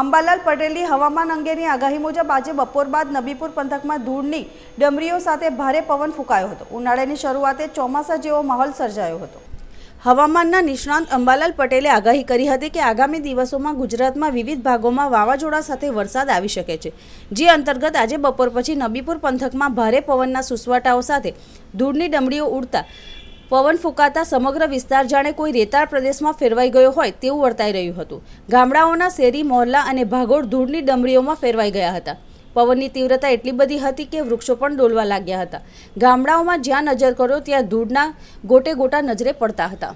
અંબાલાલ પટેલની હવામાન અંગેની આગાહી મુજબ આજે બપોર બાદ નબીપુર પંથકમાં ધૂળની ડમરીઓ સાથે ભારે પવન ફૂંકાયો હતો ઉનાળાની શરૂઆતે ચોમાસા જેવો માહોલ સર્જાયો હતો હવામાનના નિષ્ણાંત અંબાલાલ પટેલે આગાહી કરી હતી કે આગામી દિવસોમાં ગુજરાતમાં વિવિધ ભાગોમાં વાવાઝોડા સાથે વરસાદ આવી શકે છે જે અંતર્ગત આજે બપોર પછી નબીપુર પંથકમાં ભારે પવનના સુસવાટાઓ સાથે ધૂળની ડમરીઓ ઉડતા પવન ફૂંકાતા સમગ્ર વિસ્તાર જાણે કોઈ રેતાળ પ્રદેશમાં ફેરવાઈ ગયો હોય તેવું વર્તાઈ રહ્યું હતું ગામડાઓના શેરી મોહલ્લા અને ભાગોળ ધૂળની ડમરીઓમાં ફેરવાઈ ગયા હતા પવનની તીવ્રતા એટલી બધી હતી કે વૃક્ષો પણ ડોલવા લાગ્યા હતા ગામડાઓમાં જ્યાં નજર કરો ત્યાં ધૂળના ગોટે ગોટા નજરે પડતા હતા